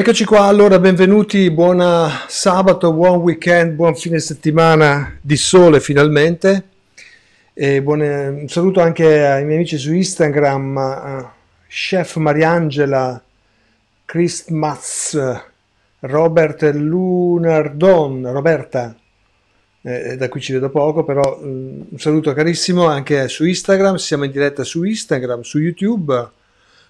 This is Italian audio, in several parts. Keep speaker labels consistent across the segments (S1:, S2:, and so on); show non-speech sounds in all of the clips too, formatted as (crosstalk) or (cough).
S1: Eccoci qua, allora benvenuti, buon sabato, buon weekend, buon fine settimana di sole finalmente. Buone, un saluto anche ai miei amici su Instagram, uh, Chef Mariangela, Chris Christmas, Robert Lunardon, Roberta, eh, eh, da qui ci vedo poco, però um, un saluto carissimo anche su Instagram, siamo in diretta su Instagram, su YouTube,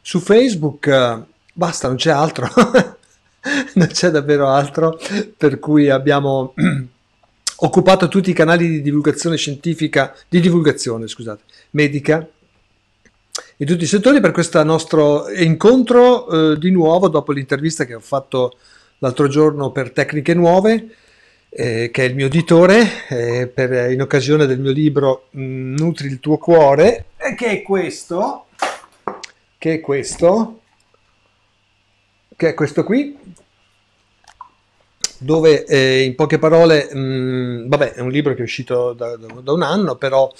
S1: su Facebook, eh, basta, non c'è altro. (laughs) (laughs) non c'è davvero altro, per cui abbiamo (clears throat) occupato tutti i canali di divulgazione scientifica, di divulgazione, scusate, medica, in tutti i settori per questo nostro incontro eh, di nuovo dopo l'intervista che ho fatto l'altro giorno per Tecniche Nuove, eh, che è il mio editore, eh, per, in occasione del mio libro mm, Nutri il tuo cuore, che è questo, che è questo, che è questo qui, dove eh, in poche parole, mh, mm, vabbè è un libro che è uscito da, da un anno, però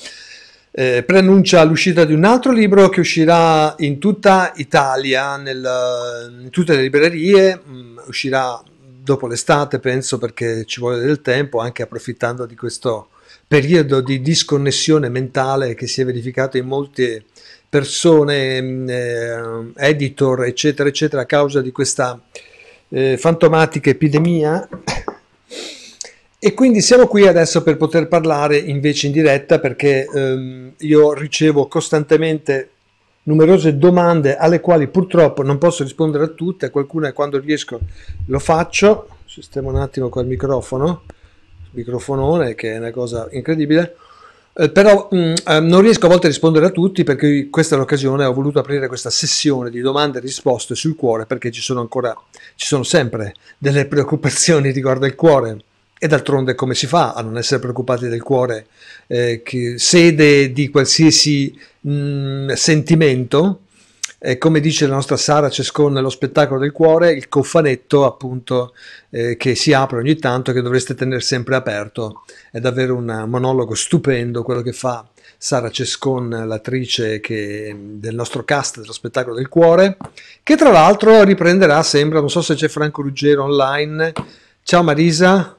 S1: eh, preannuncia l'uscita di un altro libro che uscirà in tutta Italia, nel, in tutte le librerie, mh, mm, uscirà dopo l'estate penso perché ci vuole del tempo, anche approfittando di questo periodo di disconnessione mentale che si è verificato in molti persone, mm, eh, editor, eccetera, eccetera, a causa di questa eh, fantomatica epidemia. E quindi siamo qui adesso per poter parlare invece in diretta perché ehm, io ricevo costantemente numerose domande alle quali purtroppo non posso rispondere a tutte, qualcuna quando riesco lo faccio, sistemo un attimo qua il microfono, il microfonone che è una cosa incredibile, eh, però mh, mm, ehm, non riesco a volte a rispondere a tutti perché questa è l'occasione, ho voluto aprire questa sessione di domande e risposte sul cuore perché ci sono ancora, ci sono sempre delle preoccupazioni (laughs) riguardo il cuore e d'altronde come si fa a non essere preoccupati del cuore, eh, che, sede di qualsiasi mh, mm, sentimento eh, come dice la nostra Sara Cescon nello spettacolo del cuore, il cofanetto appunto eh, che si apre ogni tanto, e che dovreste tenere sempre aperto. È davvero un monologo stupendo quello che fa Sara Cescon, l'attrice che, del nostro cast dello spettacolo del cuore, che tra l'altro riprenderà, sembra, non so se c'è Franco Ruggero online. Ciao Marisa,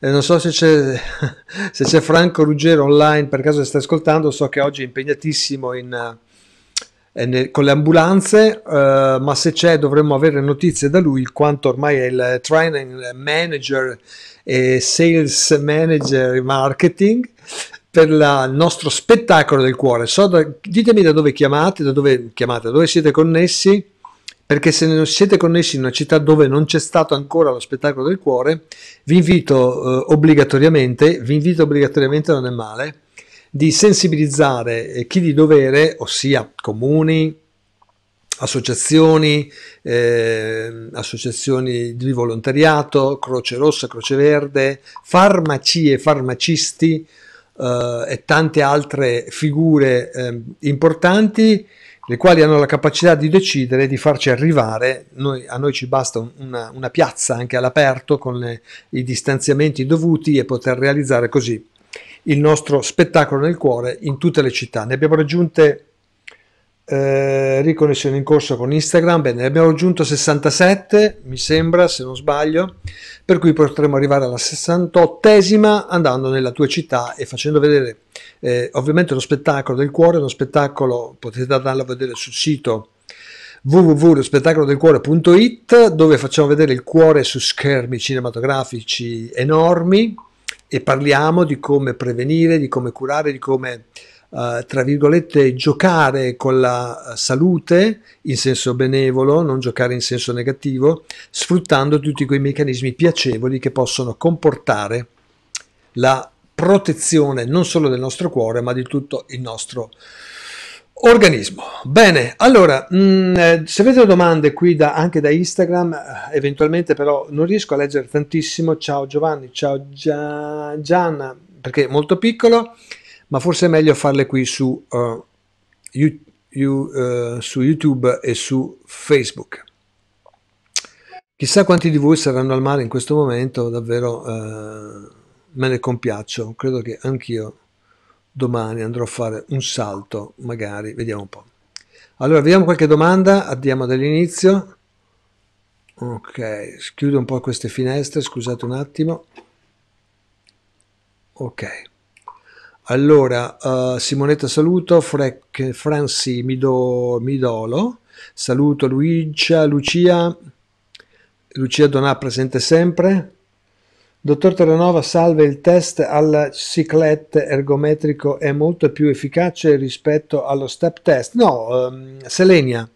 S1: eh, non so se c'è, (laughs) se c'è, Franco Ruggero online, per caso stai ascoltando, so che oggi è impegnatissimo in con le ambulanze, uh, ma se c'è dovremmo avere notizie da lui, quanto ormai è il training manager e sales manager marketing per la, il nostro spettacolo del cuore. So da, ditemi da dove chiamate, da dove chiamate, da dove siete connessi perché se non siete connessi in una città dove non c'è stato ancora lo spettacolo del cuore, vi invito eh, obbligatoriamente, vi invito obbligatoriamente non è male, di sensibilizzare eh, chi di dovere, ossia comuni, associazioni, eh, associazioni di volontariato, Croce Rossa, Croce Verde, farmacie, farmacisti eh, e tante altre figure eh, importanti le quali hanno la capacità di decidere di farci arrivare, noi, a noi ci basta una, una, piazza anche all'aperto con le, i distanziamenti dovuti e poter realizzare così il nostro spettacolo nel cuore in tutte le città. Ne abbiamo raggiunte eh, riconnessioni in corso con Instagram, Beh, ne abbiamo raggiunto 67, mi sembra, se non sbaglio, per cui potremo arrivare alla 68esima andando nella tua città e facendo vedere eh, ovviamente lo spettacolo del cuore, uno spettacolo, potete andarlo a vedere sul sito www.spettacolodelcuore.it dove facciamo vedere il cuore su schermi cinematografici enormi e parliamo di come prevenire, di come curare, di come, eh, tra virgolette, giocare con la eh, salute in senso benevolo, non giocare in senso negativo, sfruttando tutti quei meccanismi piacevoli che possono comportare la protezione non solo del nostro cuore, ma di tutto il nostro Organismo. Bene, allora, mh, mm, eh, se avete domande qui da, anche da Instagram, eh, eventualmente però non riesco a leggere tantissimo. Ciao Giovanni, ciao Gia, Gianna, perché è molto piccolo, ma forse è meglio farle qui su, uh, eh, you, you, uh, su YouTube e su Facebook. Chissà quanti di voi saranno al mare in questo momento, davvero uh, me ne compiaccio, credo che anch'io domani andrò a fare un salto, magari, vediamo un po'. Allora, vediamo qualche domanda, andiamo dall'inizio. Ok, chiudo un po' queste finestre, scusate un attimo. Ok. Allora, uh, Simonetta saluto, Frec, Franci Mido, Midolo, saluto Luigia, Lucia, Lucia Donà presente sempre, Dottor Terranova salve il test al ciclette ergometrico è molto più efficace rispetto allo step test. No, um, Selenia,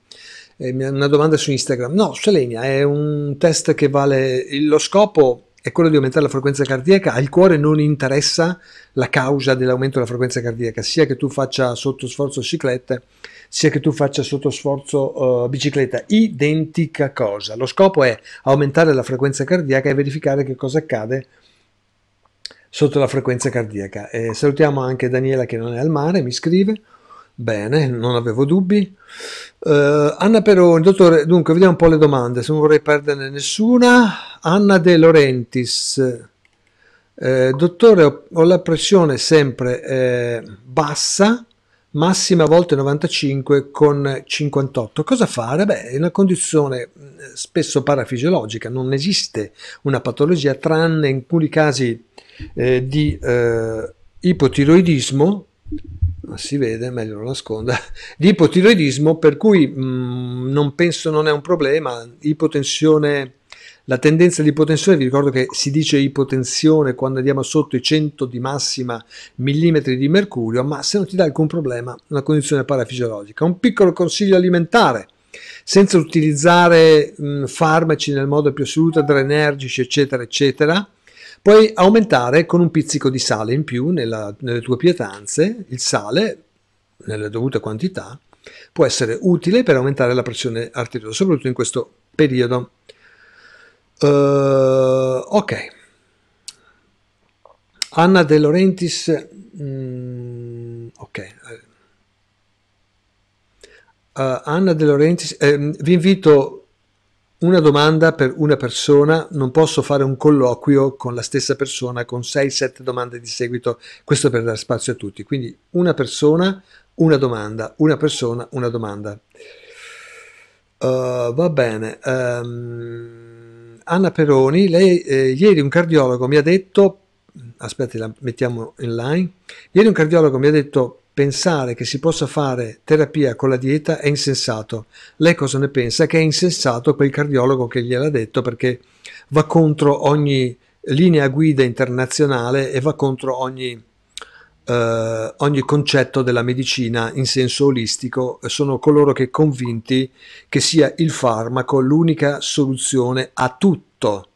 S1: eh, una domanda su Instagram. No, Selenia è un test che vale, lo scopo è quello di aumentare la frequenza cardiaca, al cuore non interessa la causa dell'aumento della frequenza cardiaca, sia che tu faccia sotto sforzo ciclette sia che tu faccia sotto sforzo uh, eh, bicicleta, identica cosa. Lo scopo è aumentare la frequenza cardiaca e verificare che cosa accade sotto la frequenza cardiaca. E salutiamo anche Daniela che non è al mare, mi scrive. Bene, non avevo dubbi. Uh, Anna Peroni, dottore, dunque vediamo un po' le domande, se non vorrei perderne nessuna. Anna De Laurentiis, eh, dottore, ho, ho, la pressione sempre eh, bassa, massima volte 95 con 58. Cosa fare? Eh, beh, è una condizione eh, spesso parafisiologica, non esiste una patologia tranne in alcuni casi eh, di eh, ipotiroidismo, ma si vede, meglio lo nasconda, (laughs) di ipotiroidismo per cui mh, mm, non penso non è un problema, ipotensione la tendenza di ipotensione, vi ricordo che si dice ipotensione quando andiamo sotto i 100 di massima millimetri di mercurio, ma se non ti dà alcun problema, una condizione parafisiologica. Un piccolo consiglio alimentare, senza utilizzare mh, farmaci nel modo più assoluto, adrenergici, eccetera, eccetera. Puoi aumentare con un pizzico di sale in più nella, nelle tue pietanze, il sale, nelle dovute quantità, può essere utile per aumentare la pressione arteriosa, soprattutto in questo periodo. Uh, ok. Anna De Laurentiis, mm, ok. Uh, Anna De Laurentiis, eh, vi invito una domanda per una persona, non posso fare un colloquio con la stessa persona con 6-7 domande di seguito, questo per dare spazio a tutti. Quindi una persona, una domanda, una persona, una domanda. Uh, va bene. Um, Anna Peroni, lei, eh, ieri un cardiologo mi ha detto, aspetti la mettiamo in line, ieri un cardiologo mi ha detto pensare che si possa fare terapia con la dieta è insensato. Lei cosa ne pensa? Che è insensato quel cardiologo che gliel'ha detto perché va contro ogni linea guida internazionale e va contro ogni eh, ogni concetto della medicina in senso olistico, sono coloro che convinti che sia il farmaco l'unica soluzione a tutto.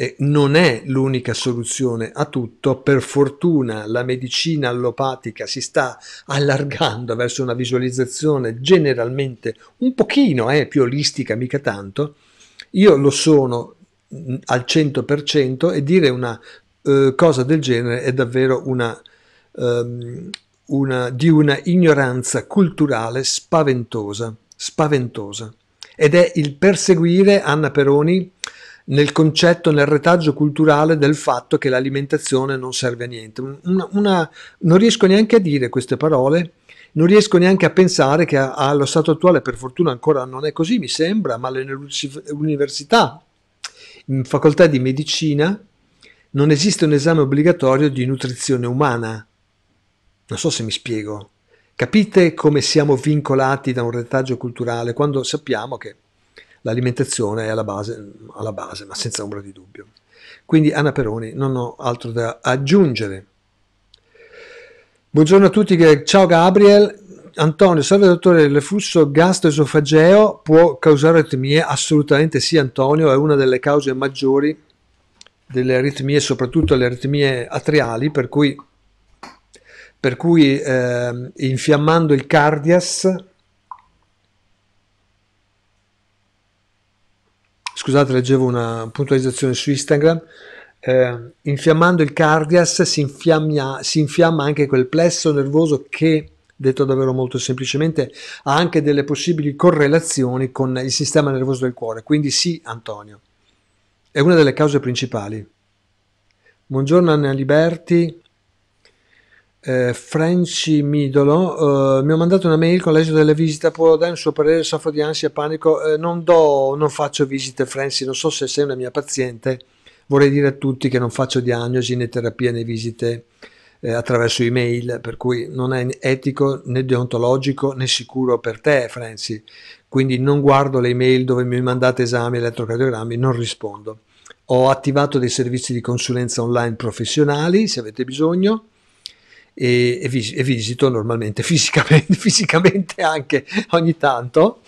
S1: E non è l'unica soluzione a tutto, per fortuna la medicina allopatica si sta allargando verso una visualizzazione generalmente un pochino eh, più olistica, mica tanto. Io lo sono mm, al 100% e dire una eh, cosa del genere è davvero una, um, una, di una ignoranza culturale spaventosa, spaventosa. Ed è il perseguire Anna Peroni nel concetto, nel retaggio culturale del fatto che l'alimentazione non serve a niente. Una, una, non riesco neanche a dire queste parole, non riesco neanche a pensare che allo stato attuale, per fortuna ancora non è così, mi sembra, ma le università, in facoltà di medicina, non esiste un esame obbligatorio di nutrizione umana. Non so se mi spiego. Capite come siamo vincolati da un retaggio culturale quando sappiamo che l'alimentazione è alla base, alla base, ma senza ombra di dubbio. Quindi Anna Peroni, non ho altro da aggiungere. Buongiorno a tutti, ciao Gabriel. Antonio, salve dottore, l'eflusso gastroesofageo può causare aritmie? Assolutamente sì, Antonio, è una delle cause maggiori delle aritmie, soprattutto le aritmie atriali, per cui, per cui eh, infiammando il cardias, scusate leggevo una puntualizzazione su Instagram, eh, infiammando il cardias si infiamma, si infiamma anche quel plesso nervoso che detto davvero molto semplicemente, ha anche delle possibili correlazioni con il sistema nervoso del cuore. Quindi sì, Antonio è una delle cause principali. Buongiorno Anna Liberti, eh, Franci Midolo, eh, mi ha mandato una mail con l'esito della visita, può dare un suo parere, soffro di ansia, e panico, eh, non, do, non faccio visite Franci, non so se sei una mia paziente, vorrei dire a tutti che non faccio diagnosi né terapia né visite eh, attraverso email, per cui non è etico né deontologico né sicuro per te Franci, quindi non guardo le email dove mi mandate esami elettrocardiogrammi, non rispondo. Ho attivato dei servizi di consulenza online professionali se avete bisogno e, e, vis- e visito normalmente (laughs) fisicamente, fisicamente, anche ogni tanto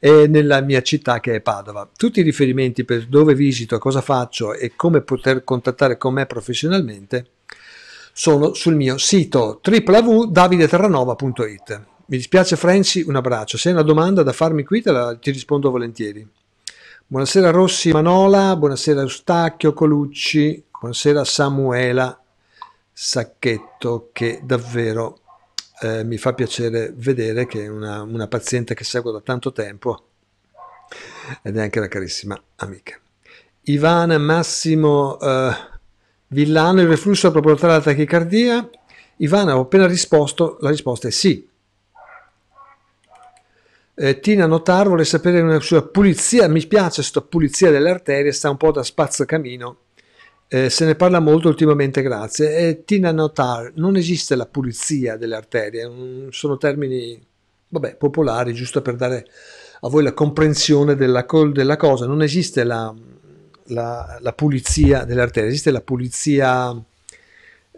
S1: eh, nella mia città che è Padova. Tutti i riferimenti per dove visito, cosa faccio e come poter contattare con me professionalmente sono sul mio sito www.davideterranova.it. Mi dispiace Franci, un abbraccio. Se hai una domanda da farmi qui te la, ti rispondo volentieri. Buonasera Rossi Manola, buonasera Eustachio Colucci, buonasera Samuela Sacchetto che davvero eh, mi fa piacere vedere che è una, una paziente che seguo da tanto tempo ed è anche una carissima amica. Ivan Massimo eh, Villano, il reflusso può portare alla tachicardia? Ivana, ho appena risposto, la risposta è sì, eh, Tina Notar vuole sapere una sua pulizia, mi piace questa pulizia delle arterie, sta un po' da spazzacamino, eh, se ne parla molto ultimamente, grazie. Eh, Tina Notar, non esiste la pulizia delle arterie, sono termini vabbè, popolari, giusto per dare a voi la comprensione della, della cosa, non esiste la, la, la pulizia delle arterie, esiste la pulizia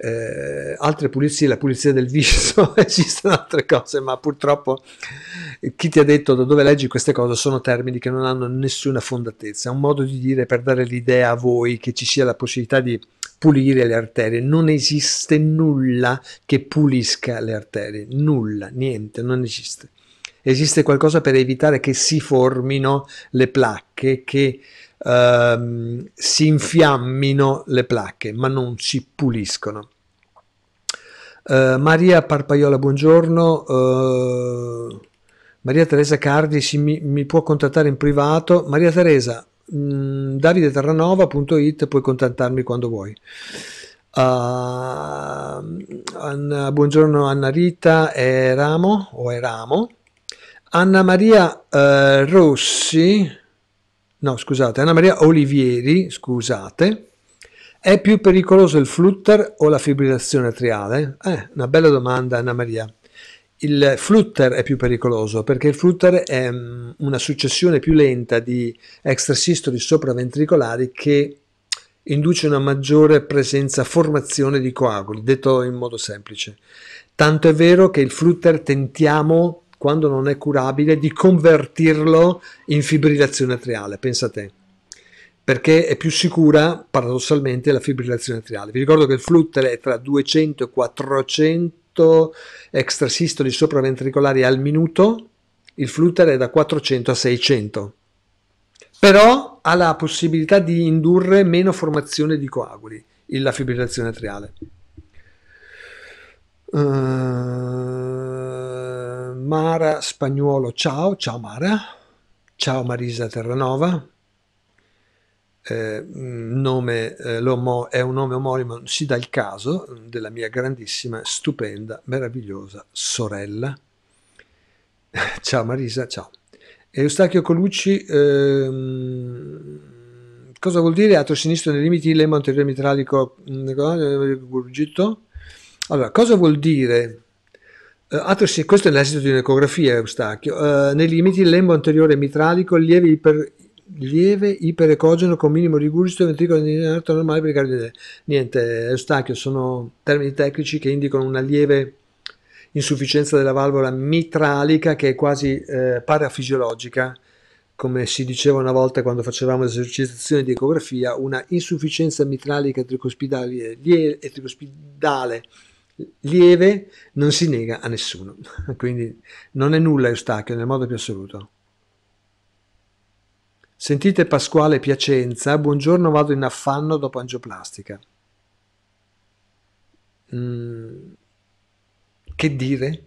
S1: eh, altre pulizie, la pulizia del viso, (laughs) esistono altre cose, ma purtroppo eh, chi ti ha detto da dove leggi queste cose sono termini che non hanno nessuna fondatezza, è un modo di dire per dare l'idea a voi che ci sia la possibilità di pulire le arterie, non esiste nulla che pulisca le arterie, nulla, niente, non esiste esiste qualcosa per evitare che si formino le placche che ehm, si infiammino le placche, ma non si puliscono. Eh, Maria Parpaiola, buongiorno. Eh, Maria Teresa Cardi si, mi, mi, può contattare in privato. Maria Teresa, mh, mm, davideterranova.it puoi contattarmi quando vuoi. Uh, Anna, buongiorno Anna Rita Eramo o Eramo. Anna Maria uh, Rossi, no scusate, Anna Maria Olivieri, scusate, è più pericoloso il flutter o la fibrillazione atriale? Eh, una bella domanda Anna Maria. Il flutter è più pericoloso perché il flutter è mm, una successione più lenta di extrasistoli sopraventricolari che induce una maggiore presenza formazione di coaguli, detto in modo semplice. Tanto è vero che il flutter tentiamo quando non è curabile, di convertirlo in fibrillazione atriale, pensa te, perché è più sicura paradossalmente la fibrillazione atriale. Vi ricordo che il fluttel è tra 200 e 400 extrasistoli sopraventricolari al minuto, il fluttel è da 400 a 600 però ha la possibilità di indurre meno formazione di coaguli, la fibrillazione atriale. Uh, Mara Spagnuolo, ciao, ciao Mara, ciao Marisa Terranova, eh, mm, nome, eh, l'omo, è un nome omonimo, si dà il caso, mm, della mia grandissima, stupenda, meravigliosa sorella. (laughs) ciao Marisa, ciao. Eustachio Colucci, ehm, cosa vuol dire atto sinistro nei limiti lemma anteriore mitralico mm, eh, gurgito? Allora, cosa vuol dire eh, Atrosi, questo è l'esito di un'ecografia, Eustachio. Uh, nei limiti del lembo anteriore mitralico, lieve, iper, lieve iperecogeno con minimo di gusto, ventricolo inerto normale per cardinale. Niente, Eustachio, sono termini tecnici che indicano una lieve insufficienza della valvola mitralica che è quasi eh, parafisiologica, come si diceva una volta quando facevamo esercitazioni di ecografia, una insufficienza mitralica tricospidale, lieve, tricospidale lieve non si nega a nessuno, (laughs) quindi non è nulla Eustachio nel modo più assoluto. Sentite Pasquale Piacenza, buongiorno vado in affanno dopo angioplastica. Mm, che dire?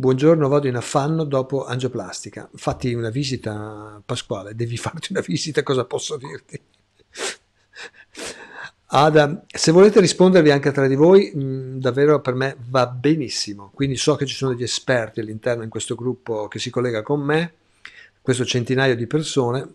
S1: Buongiorno, vado in affanno dopo angioplastica. Fatti una visita, Pasquale, devi farti una visita, cosa posso dirti? Ada, se volete rispondervi anche tra di voi, mh, mm, davvero per me va benissimo. Quindi so che ci sono degli esperti all'interno in questo gruppo che si collega con me, questo centinaio di persone.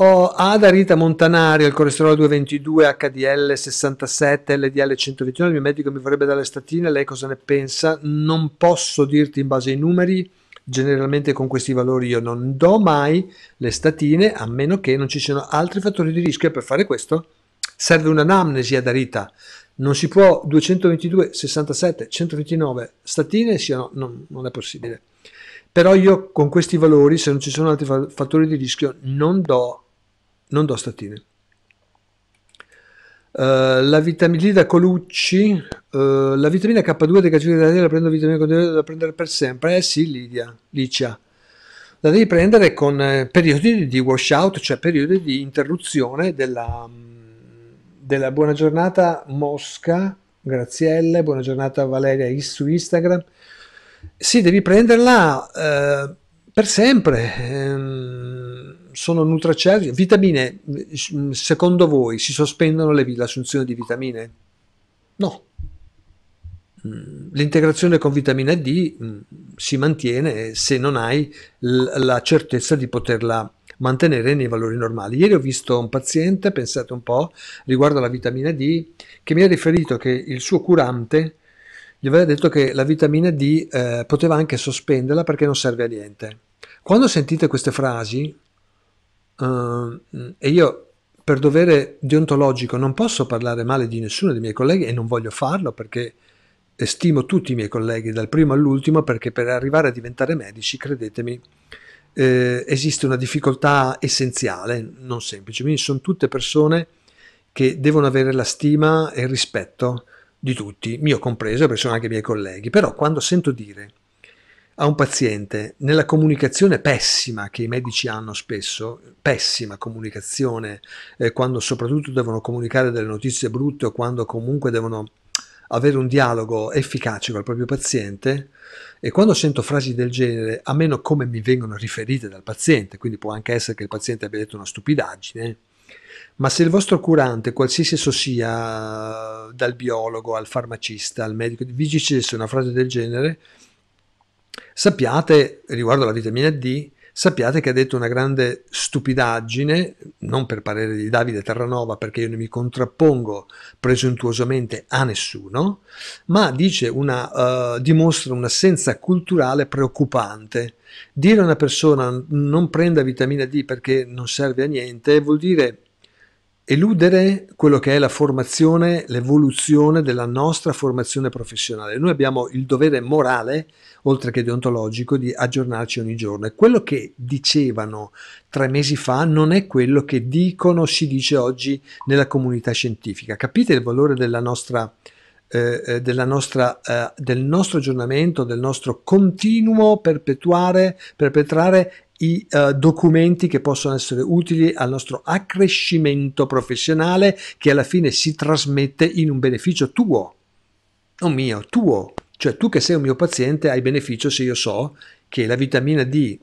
S1: Ho Ada Rita Montanari al colesterolo 222 HDL 67 LDL 129. Il mio medico mi vorrebbe dare le statine, lei cosa ne pensa? Non posso dirti in base ai numeri, generalmente con questi valori io non do mai le statine a meno che non ci siano altri fattori di rischio e per fare questo Serve un'anamnesi ad Arita. Non si può 222, 67, 129 statine, sì, no, no, non è possibile. Però io con questi valori, se non ci sono altri fattori di rischio, non do, non do statine. Uh, la vitamina D da Colucci, uh, la vitamina K2 dei cacciatori italiani la prendo vitamina K2 da prendere per sempre? Eh sì, Lidia, Licia. La devi prendere con eh, periodi di washout, cioè periodi di interruzione della, mm, della buona giornata Mosca, Grazielle, buona giornata Valeria su Instagram. Sì, devi prenderla eh, per sempre. Eh, sono nutracelli. Vitamine, mm, secondo voi si sospendono le, l'assunzione di vitamine? No. Mm, l'integrazione con vitamina D mh, mm, si mantiene se non hai l- la certezza di poterla mantenere nei valori normali. Ieri ho visto un paziente, pensate un po', riguardo alla vitamina D, che mi ha riferito che il suo curante gli aveva detto che la vitamina D eh, poteva anche sospenderla perché non serve a niente. Quando sentite queste frasi, eh, e io per dovere deontologico non posso parlare male di nessuno dei miei colleghi e non voglio farlo perché stimo tutti i miei colleghi dal primo all'ultimo perché per arrivare a diventare medici, credetemi, eh, esiste una difficoltà essenziale, non semplice, quindi sono tutte persone che devono avere la stima e il rispetto di tutti, mio compreso, perché sono anche i miei colleghi, però quando sento dire a un paziente nella comunicazione pessima che i medici hanno spesso, pessima comunicazione, eh, quando soprattutto devono comunicare delle notizie brutte o quando comunque devono avere un dialogo efficace col proprio paziente e quando sento frasi del genere, a meno come mi vengono riferite dal paziente, quindi può anche essere che il paziente abbia detto una stupidaggine, ma se il vostro curante, qualsiasi esso sia, dal biologo al farmacista al medico, vi dicesse una frase del genere, sappiate riguardo alla vitamina D sappiate che ha detto una grande stupidaggine, non per parere di Davide Terranova, perché io non mi contrappongo presuntuosamente a nessuno, ma dice una, uh, dimostra un'assenza culturale preoccupante. Dire a una persona non prenda vitamina D perché non serve a niente vuol dire eludere quello che è la formazione, l'evoluzione della nostra formazione professionale. Noi abbiamo il dovere morale, oltre che deontologico, di aggiornarci ogni giorno e quello che dicevano tre mesi fa non è quello che dicono, si dice oggi nella comunità scientifica. Capite il valore della nostra eh, eh della nostra, eh, del nostro aggiornamento, del nostro continuo perpetuare, perpetrare i eh, documenti che possono essere utili al nostro accrescimento professionale che alla fine si trasmette in un beneficio tuo, non mio, tuo. Cioè tu che sei un mio paziente hai beneficio se io so che la vitamina D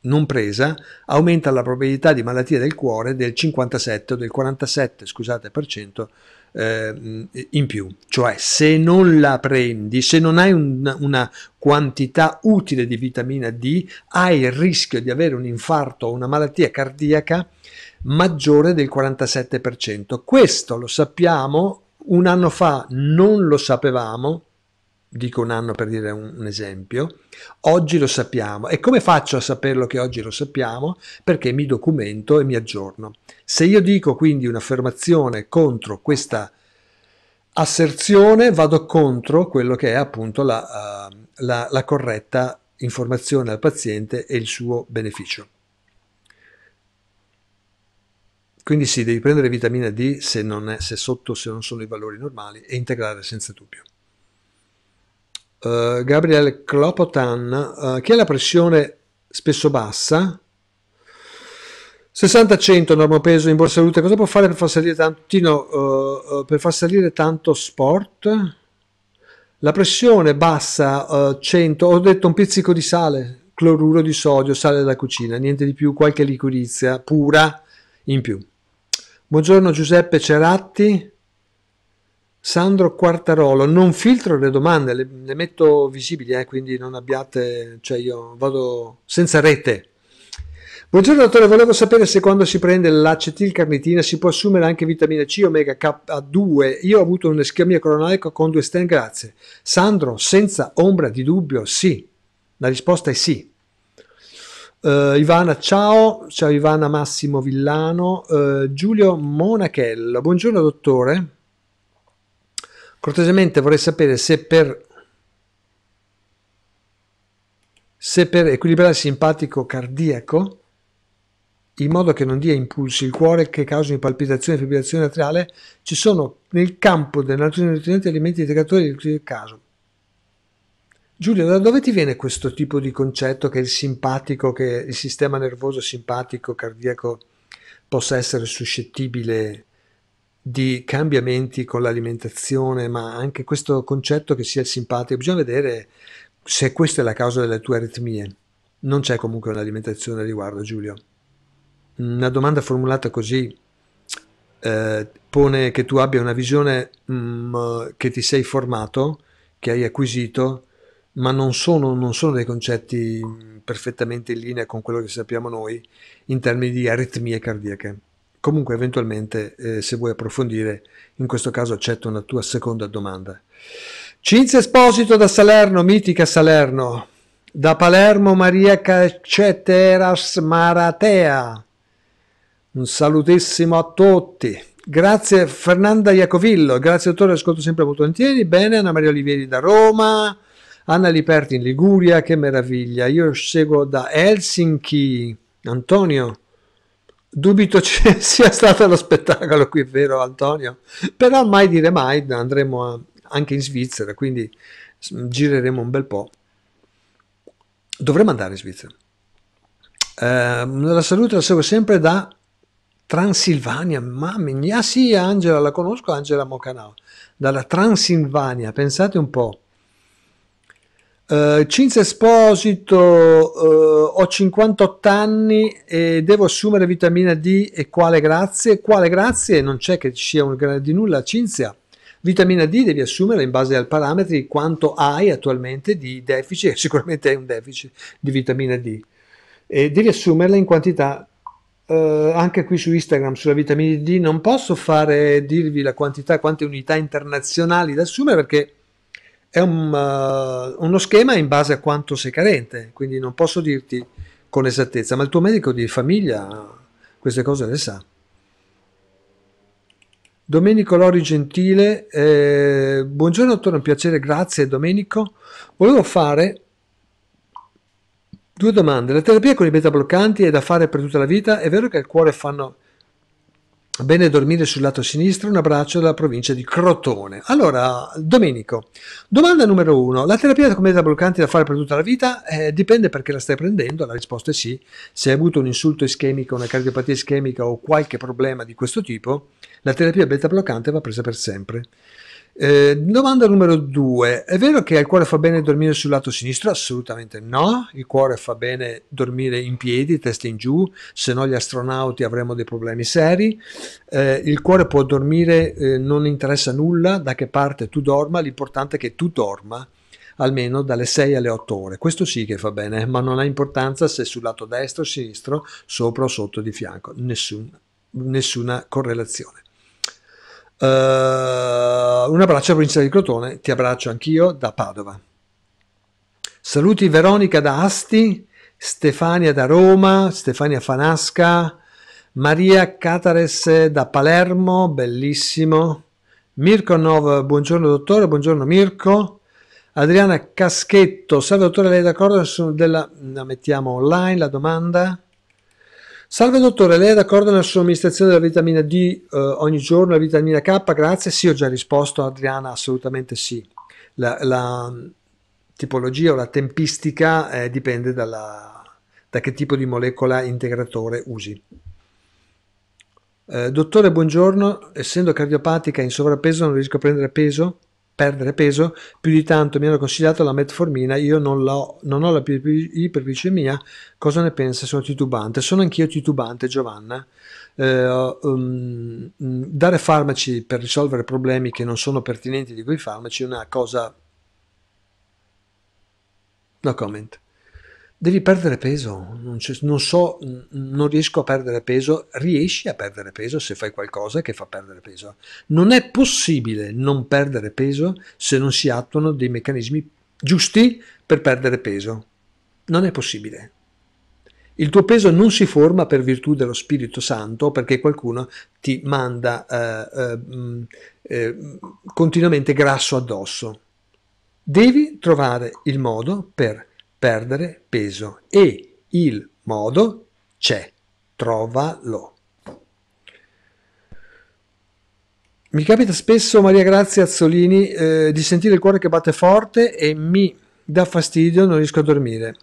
S1: non presa aumenta la probabilità di malattia del cuore del 57 o del 47, scusate, per cento eh, in più, cioè se non la prendi, se non hai un, una quantità utile di vitamina D, hai il rischio di avere un infarto o una malattia cardiaca maggiore del 47%. Questo lo sappiamo, un anno fa non lo sapevamo, dico un anno per dire un, un, esempio, oggi lo sappiamo. E come faccio a saperlo che oggi lo sappiamo? Perché mi documento e mi aggiorno. Se io dico quindi un'affermazione contro questa asserzione, vado contro quello che è appunto la, uh, la, la corretta informazione al paziente e il suo beneficio. Quindi sì, devi prendere vitamina D se, non è, se sotto se non sono i valori normali e integrare senza dubbio uh, Gabriel Clopotan, uh, eh, chi ha la pressione spesso bassa? 60-100 normopeso in buona salute, cosa può fare per far salire tanto, uh, per far salire tanto sport? La pressione bassa 100, ho detto un pizzico di sale, cloruro di sodio, sale da cucina, niente di più, qualche liquirizia pura in più. Buongiorno Giuseppe Ceratti, Sandro Quartarolo, non filtro le domande, le, le metto visibili, eh, quindi non abbiate, cioè io vado senza rete. Buongiorno dottore, volevo sapere se quando si prende l'acetilcarnitina si può assumere anche vitamina C omega K2. Io ho avuto un ischemia coronarico con due stent, grazie. Sandro, senza ombra di dubbio, sì. La risposta è sì. Uh, Ivana, ciao, ciao Ivana Massimo Villano, uh, Giulio Monachello, buongiorno dottore. Cortesemente vorrei sapere se per, se per equilibrare il simpatico cardiaco, in modo che non dia impulsi al cuore che causino palpitazioni e fibrillazione atriale, ci sono nel campo della natura nutriente alimenti integratori del caso. Giulio, da dove ti viene questo tipo di concetto che il simpatico, che il sistema nervoso simpatico cardiaco possa essere suscettibile di cambiamenti con l'alimentazione, ma anche questo concetto che sia il simpatico, bisogna vedere se questa è la causa delle tue aritmie. Non c'è comunque un'alimentazione a riguardo, Giulio. Una domanda formulata così eh, pone che tu abbia una visione mh, mm, che ti sei formato, che hai acquisito, ma non sono, non sono dei concetti mm, perfettamente in linea con quello che sappiamo noi in termini di aritmie cardiache. Comunque, eventualmente, eh, se vuoi approfondire, in questo caso accetto una tua seconda domanda. Cinzia Esposito da Salerno, mitica Salerno. Da Palermo Maria Caceteras Maratea. Un salutissimo a tutti. Grazie Fernanda Iacovillo, grazie dottore, ascolto sempre molto volentieri. Bene, Anna Maria Olivieri da Roma, Anna Liperti in Liguria, che meraviglia. Io seguo da Helsinki, Antonio. Dubito (laughs) ci sia stato lo spettacolo qui, vero Antonio? Però mai dire mai, andremo a, anche in Svizzera, quindi gireremo un bel po'. Dovremmo andare in Svizzera. Eh, la salute la seguo sempre da Transilvania, mamma mia, ah, sì Angela, la conosco, Angela Mocanao, dalla Transilvania, pensate un po'. Eh, Cinzia Esposito, uh, ho 58 anni e devo assumere vitamina D e quale grazie? Quale grazie? Non c'è che ci sia un grado di nulla, Cinzia. Vitamina D devi assumere in base ai parametri quanto hai attualmente di deficit, sicuramente hai un deficit di vitamina D, e devi assumerla in quantità Uh, anche qui su Instagram sulla vitamina D non posso fare dirvi la quantità, quante unità internazionali da assumere perché è un, uh, uno schema in base a quanto sei carente, quindi non posso dirti con esattezza, ma il tuo medico di famiglia queste cose le sa. Domenico Lori Gentile, eh, buongiorno dottore, un piacere, grazie Domenico. Volevo fare due domande. La terapia con i beta bloccanti è da fare per tutta la vita? È vero che al cuore fanno Bene dormire sul lato sinistro, un abbraccio dalla provincia di Crotone. Allora, Domenico, domanda numero uno. La terapia come da bloccanti da fare per tutta la vita eh, dipende perché la stai prendendo? La risposta è sì. Se hai avuto un insulto ischemico, una cardiopatia ischemica o qualche problema di questo tipo, la terapia beta bloccante va presa per sempre. Eh, domanda numero due, è vero che al cuore fa bene dormire sul lato sinistro? Assolutamente no, il cuore fa bene dormire in piedi, testa in giù, se no gli astronauti avremo dei problemi seri, eh, il cuore può dormire, eh, non interessa nulla da che parte tu dorma, l'importante è che tu dorma almeno dalle 6 alle 8 ore. Questo sì che fa bene, ma non ha importanza se sul lato destro o sinistro, sopra o sotto di fianco, Nessun, nessuna correlazione. Uh, un abbraccio a provincia di Crotone, ti abbraccio anch'io da Padova. Saluti Veronica da Asti, Stefania da Roma, Stefania Fanasca, Maria Catares da Palermo, bellissimo. Mirko Nov, buongiorno dottore, buongiorno Mirko. Adriana Caschetto, salve dottore, lei è d'accordo? Della, la mettiamo online la domanda. Salve dottore, lei è d'accordo nella somministrazione della vitamina D eh, ogni giorno, la vitamina K? Grazie, sì, ho già risposto Adriana, assolutamente sì. La, la mm, tipologia o la tempistica eh, dipende dalla, da che tipo di molecola integratore usi. Eh, dottore, buongiorno, essendo cardiopatica in sovrappeso non riesco a prendere peso? perdere peso, più di tanto mi hanno consigliato la metformina, io non, l'ho, non ho la iperglicemia, cosa ne pensa? Sono titubante, sono anch'io titubante Giovanna. Eh, um, mm, dare farmaci per risolvere problemi che non sono pertinenti di quei farmaci è una cosa... No comment devi perdere peso, non, non, so, non riesco a perdere peso, riesci a perdere peso se fai qualcosa che fa perdere peso. Non è possibile non perdere peso se non si attuano dei meccanismi giusti per perdere peso. Non è possibile. Il tuo peso non si forma per virtù dello Spirito Santo perché qualcuno ti manda eh, eh, mm, eh continuamente grasso addosso. Devi trovare il modo per perdere peso e il modo c'è, trovalo. Mi capita spesso, Maria Grazia Azzolini, eh, di sentire il cuore che batte forte e mi dà fastidio, non riesco a dormire.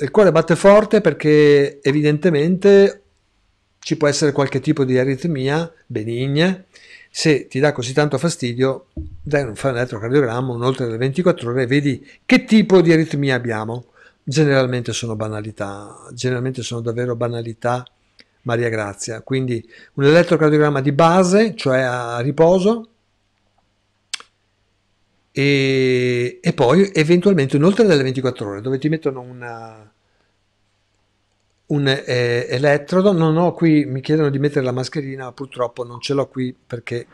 S1: Il cuore batte forte perché evidentemente ci può essere qualche tipo di aritmia benigna se ti dà così tanto fastidio, dai, un, fai un elettrocardiogramma, un'oltre delle 24 ore, vedi che tipo di aritmia abbiamo. Generalmente sono banalità, generalmente sono davvero banalità, Maria Grazia. Quindi un elettrocardiogramma di base, cioè a riposo, e, e poi eventualmente un'oltre delle 24 ore, dove ti mettono una, un eh, elettrodo. Non ho qui, mi chiedono di mettere la mascherina, ma purtroppo non ce l'ho qui perché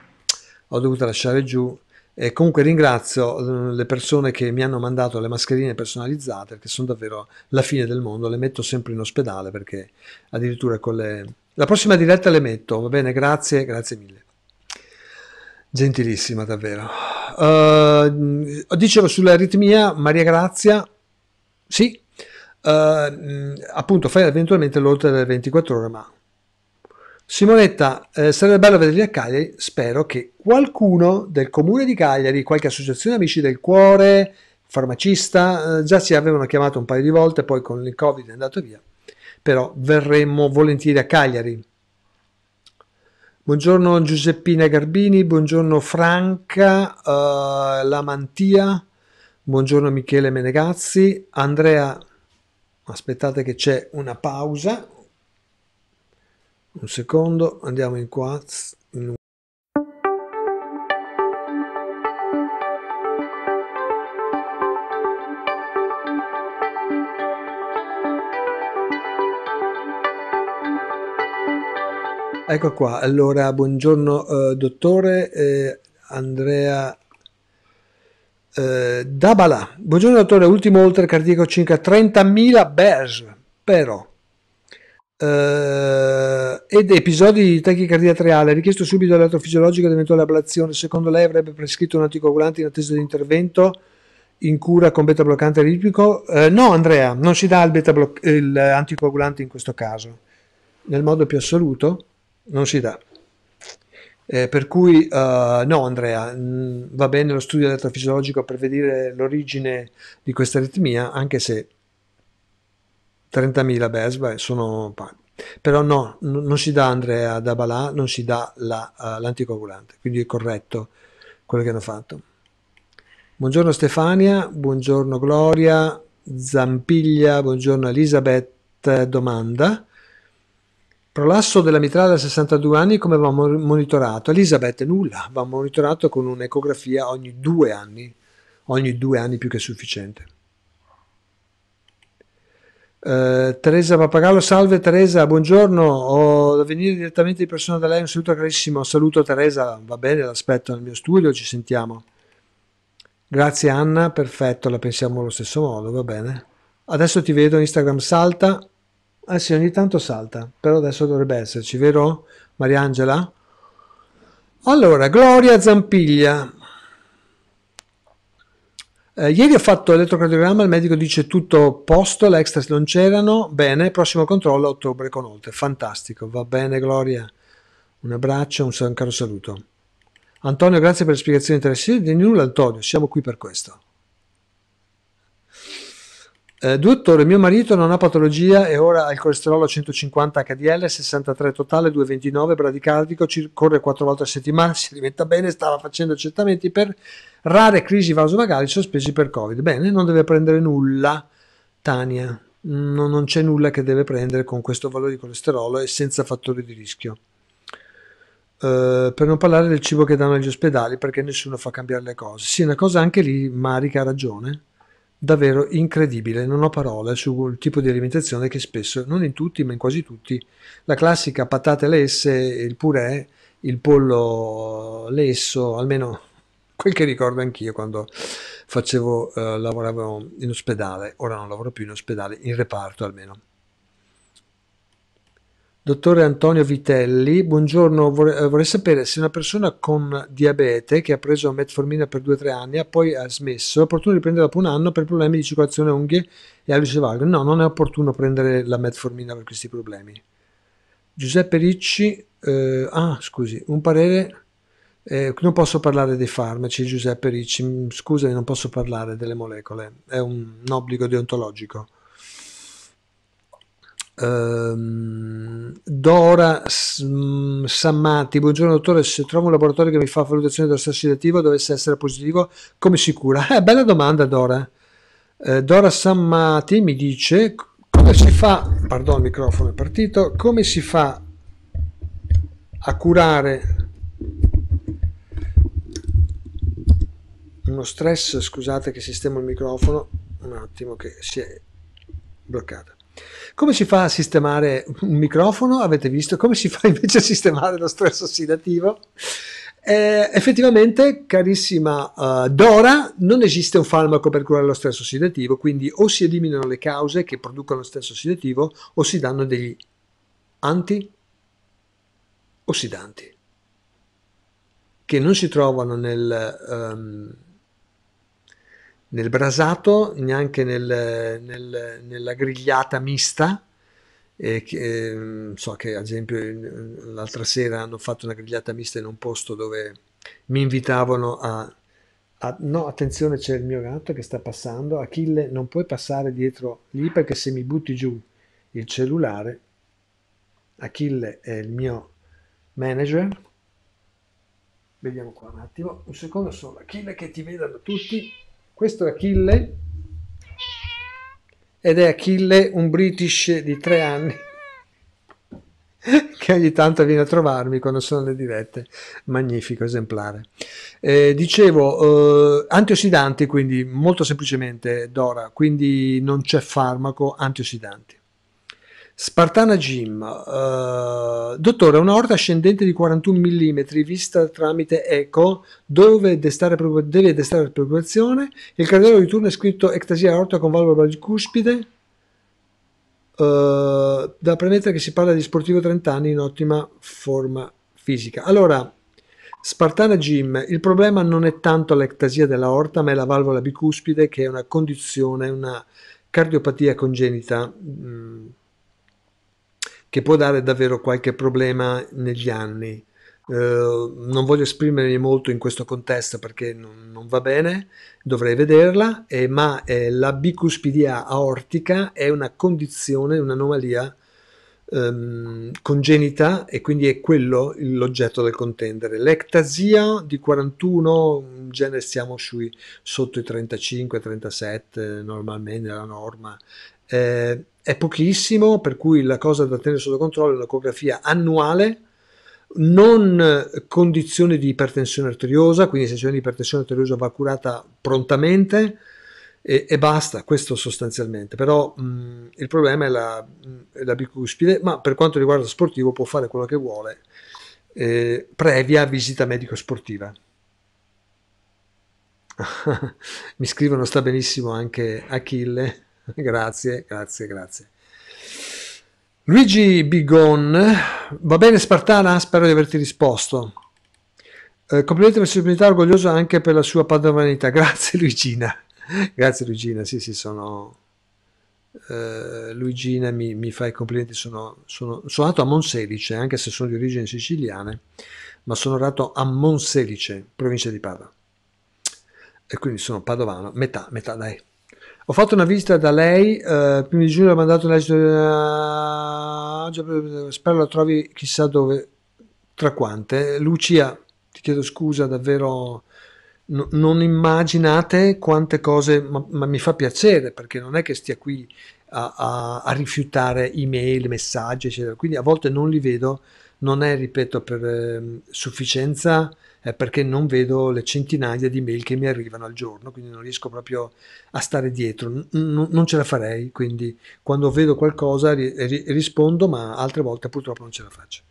S1: ho dovuto lasciare giù. E comunque ringrazio eh, le persone che mi hanno mandato le mascherine personalizzate perché sono davvero la fine del mondo, le metto sempre in ospedale perché addirittura con le... La prossima diretta le metto, va bene, grazie, grazie mille. Gentilissima davvero. Uh, dicevo sull'aritmia, Maria Grazia, sì, eh, mm, appunto fai eventualmente l'oltre delle 24 ore ma Simonetta, eh, sarebbe bello vederli a Cagliari, spero che qualcuno del comune di Cagliari, qualche associazione amici del cuore, farmacista, eh, già si avevano chiamato un paio di volte, poi con il Covid è andato via, però verremmo volentieri a Cagliari. Buongiorno Giuseppina Garbini, buongiorno Franca eh, Lamantia, buongiorno Michele Menegazzi, Andrea aspettate che c'è una pausa un secondo andiamo in qua in Ecco qua, allora buongiorno eh, dottore, eh, Andrea eh, Dabala, buongiorno dottore, ultimo oltre cardiaco circa 30.000 bears, però. Eh, ed episodi di tachicardia triale, richiesto subito all'atrofisiologico di eventuale ablazione. Secondo lei avrebbe prescritto un anticoagulante in attesa di intervento? in cura con beta bloccante ritmico? Eh, no, Andrea, non si dà il beta bloc- l'anticoagulante in questo caso. Nel modo più assoluto non si dà. Eh, per cui uh, no Andrea, mh, mm, va bene lo studio elettrofisiologico per vedere l'origine di questa aritmia, anche se 30.000 besba sono pan. Però no, n- non si dà Andrea da Balà, non si dà la, uh, l'anticoagulante, quindi è corretto quello che hanno fatto. Buongiorno Stefania, buongiorno Gloria, Zampiglia, buongiorno Elisabeth, domanda. Prolasso della mitrale a 62 anni come va monitorato? Elisabeth nulla, va monitorato con un'ecografia ogni due anni, ogni due anni più che sufficiente. Eh, Teresa Papagallo, salve Teresa, buongiorno, ho da venire direttamente di persona da lei, un saluto carissimo, saluto Teresa, va bene, l'aspetto nel mio studio, ci sentiamo. Grazie Anna, perfetto, la pensiamo allo stesso modo, va bene. Adesso ti vedo Instagram salta, Ah sì, ogni tanto salta, però adesso dovrebbe esserci, vero Mariangela? Allora, Gloria Zampiglia. Eh, ieri ho fatto l'elettrocardiogramma, il medico dice tutto posto, le non c'erano, bene, prossimo controllo a ottobre con oltre, fantastico, va bene Gloria, un abbraccio, un, un caro saluto. Antonio, grazie per le spiegazioni interessanti, di nulla Antonio, siamo qui per questo. Eh, dottore, mio marito non ha patologia e ora ha il colesterolo 150 HDL, 63 totale, 229, bradicardico, corre 4 volte a settimana, (laughs) si alimenta bene, stava facendo accertamenti per rare crisi vasovagali sospesi per Covid. Bene, non deve prendere nulla, Tania, mm, no, non c'è nulla che deve prendere con questo valore di colesterolo e senza fattori di rischio. Uh, per non parlare del cibo che danno agli ospedali perché nessuno fa cambiare le cose. Sì, una cosa anche lì, Marica ha ragione davvero incredibile, non ho parole sul tipo di alimentazione che spesso, non in tutti, ma in quasi tutti, la classica patate lesse, il purè, il pollo lesso, almeno quel che ricordo anch'io quando facevo, eh, lavoravo in ospedale, ora non lavoro più in ospedale, in reparto almeno. Dottore Antonio Vitelli, buongiorno, vorrei, eh, vorrei sapere se una persona con diabete che ha preso metformina per 2-3 anni e poi ha smesso, è opportuno riprenderla dopo un anno per problemi di circolazione unghie e alice valgo. No, non è opportuno prendere la metformina per questi problemi. Giuseppe Ricci, eh, ah scusi, un parere... Eh, non posso parlare dei farmaci, Giuseppe Ricci, scusami, non posso parlare delle molecole, è un, un obbligo deontologico. Ehm, Dora mm, Sammati, buongiorno dottore, se trovo un laboratorio che mi fa valutazione dello stress sedativo dovesse essere positivo, come si cura? Eh, bella domanda Dora. Uh, Dora Sammati mi dice come si fa, pardon il microfono è partito, come si fa a curare uno stress, scusate che sistemo il microfono, un attimo che si è bloccato come si fa a sistemare un microfono? Avete visto come si fa (laughs) invece a sistemare lo stress ossidativo? Eh, effettivamente, carissima uh, Dora, non esiste un farmaco per curare lo stress ossidativo, quindi o si eliminano le cause che producono lo stress ossidativo o si danno degli antiossidanti che non si trovano nel, um, nel brasato, neanche nel, nel, nella grigliata mista. E, eh, so che ad esempio l'altra sera hanno fatto una grigliata mista in un posto dove mi invitavano a, a, No, attenzione, c'è il mio gatto che sta passando. Achille, non puoi passare dietro lì perché se mi butti giù il cellulare, Achille è il mio manager. Vediamo qua un attimo, un secondo solo. Achille che ti vedano tutti. Questo è Achille ed è Achille, un British di tre anni (laughs) che ogni tanto viene a trovarmi quando sono alle dirette, magnifico esemplare. Eh, dicevo, eh, antiossidanti, quindi molto semplicemente Dora, quindi non c'è farmaco antiossidanti. Spartana Gym, uh, dottore, una orta ascendente di 41 mm vista tramite ECO dove destare, deve destare preoccupazione. Il cardiologo di turno è scritto ectasia aorta con valvola cuspide. Uh, da premettere che si parla di sportivo 30 anni in ottima forma fisica. Allora, Spartana Gym, il problema non è tanto l'ectasia dell'aorta, ma è la valvola bicuspide che è una condizione, una cardiopatia congenita. Mh, mm, che può dare davvero qualche problema negli anni. Uh, non voglio esprimermi molto in questo contesto perché non, non va bene, dovrei vederla, eh, ma eh, la bicuspidia aortica è una condizione, un'anomalia um, congenita e quindi è quello l'oggetto del contendere. L'ectasia di 41, in genere siamo sui, sotto i 35-37, normalmente la norma. Eh, è pochissimo, per cui la cosa da tenere sotto controllo è una annuale, non condizione di ipertensione arteriosa, quindi se c'è un'ipertensione arteriosa va curata prontamente e, e basta, questo sostanzialmente. Però mh, il problema è la, la bicuspide, ma per quanto riguarda lo sportivo può fare quello che vuole, eh, previa visita medico-sportiva. (laughs) Mi scrivono sta benissimo anche Achille. (laughs) grazie, grazie, grazie. Luigi Bigon, va bene Spartana? Spero di averti risposto. Eh, complimenti per la sensibilità, orgoglioso anche per la sua padrovanità. (laughs) Grazie Luigina. Grazie Luigina, sì sì, sono... Eh, Luigina mi, mi, fa i complimenti, sono, sono, sono nato a Monselice, anche se sono di origine siciliana, ma sono nato a Monselice, provincia di Padova. E quindi sono padovano, metà, metà dai. Ho fatto una visita da lei, eh, prima di giugno ha mandato un eh, spero la trovi chissà dove, tra quante. Lucia, ti chiedo scusa davvero, no, non immaginate quante cose, ma, ma, mi fa piacere perché non è che stia qui a, a, a rifiutare email, messaggi, eccetera. Quindi a volte non li vedo, non è, ripeto, per eh, sufficienza eh, perché non vedo le centinaia di mail che mi arrivano al giorno, quindi non riesco proprio a stare dietro, n- n- non ce la farei, quindi quando vedo qualcosa ri- ri- rispondo, ma altre volte purtroppo non ce la faccio.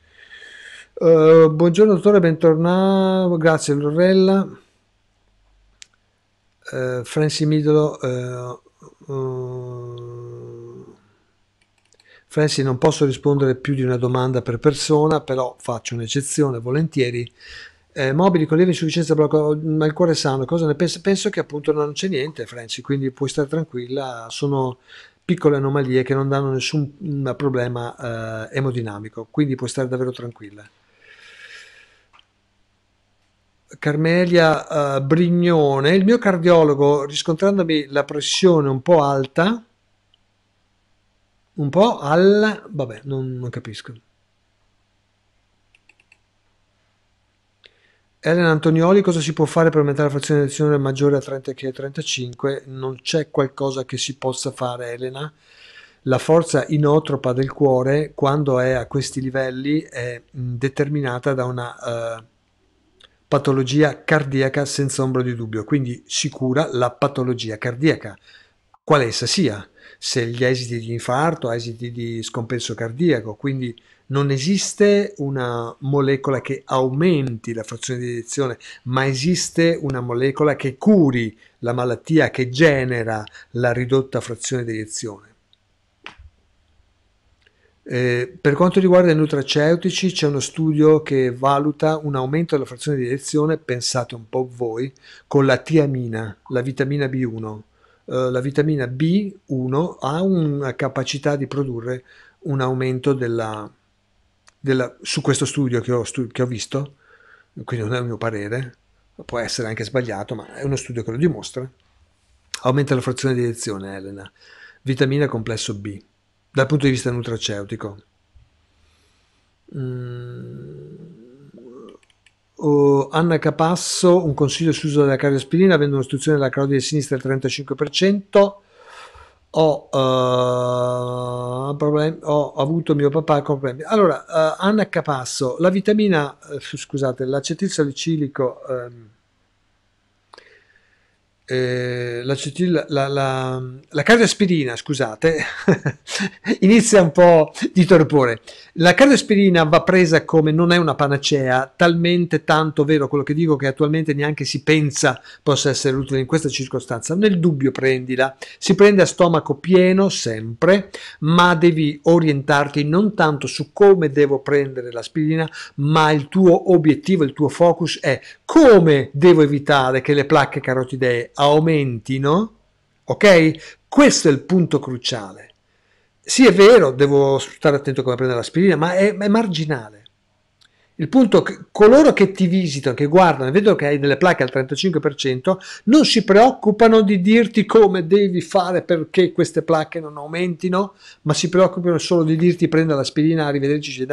S1: Uh, buongiorno dottore, bentornato, grazie Lorella. Uh, eh, Franci Midolo, uh, eh, uh, mm, Franci non posso rispondere più di una domanda per persona, però faccio un'eccezione volentieri eh, mobili con lieve insufficienza blocco, ma il cuore sano, cosa ne pensi? Penso che appunto non c'è niente, Franci, quindi puoi stare tranquilla, sono piccole anomalie che non danno nessun mm, problema eh, emodinamico, quindi puoi stare davvero tranquilla. Carmelia eh, Brignone, il mio cardiologo, riscontrandomi la pressione un po' alta, un po' al... vabbè, non, non capisco. Elena Antonioli, cosa si può fare per aumentare la frazione di azione maggiore a 30 che a 35? Non c'è qualcosa che si possa fare, Elena. La forza inotropa del cuore, quando è a questi livelli, è determinata da una uh, patologia cardiaca senza ombra di dubbio. Quindi si cura la patologia cardiaca, quale essa sia, se gli esiti di infarto, esiti di scompenso cardiaco, quindi non esiste una molecola che aumenti la frazione di deiezione, ma esiste una molecola che curi la malattia, che genera la ridotta frazione di deiezione. Eh, per quanto riguarda i nutraceutici c'è uno studio che valuta un aumento della frazione di deiezione, pensate un po' voi, con la tiamina, la vitamina B1. Eh, la vitamina B1 ha una capacità di produrre un aumento della, della, su questo studio che ho, stu- che ho visto, quindi non è il mio parere, può essere anche sbagliato, ma è uno studio che lo dimostra, aumenta la frazione di elezione, Elena, vitamina complesso B, dal punto di vista nutraceutico. Mm. Oh, Anna Capasso, un consiglio sull'uso della cardioaspirina, avendo una istruzione della cardio sinistra al 35%, ho, eh, uh, problemi, ho avuto mio papà con problemi. Allora, uh, Anna Capasso, la vitamina, eh, scusate, l'acetilsalicilico... Um, ehm, eh, l'acetil, la, la, la cardioaspirina, scusate, (laughs) inizia un po' di torpore. La cardiaspirina va presa come non è una panacea, talmente tanto vero quello che dico che attualmente neanche si pensa possa essere utile in questa circostanza. Nel dubbio prendila, si prende a stomaco pieno sempre, ma devi orientarti non tanto su come devo prendere l'aspirina, ma il tuo obiettivo, il tuo focus è come devo evitare che le placche carotidee aumentino, ok? Questo è il punto cruciale. Sì, è vero, devo stare attento come prendere l'aspirina, ma è, è marginale. Il punto è che coloro che ti visitano, che guardano e vedono che hai delle placche al 35%, non si preoccupano di dirti come devi fare perché queste placche non aumentino, ma si preoccupano solo di dirti prendere l'aspirina, arrivederci,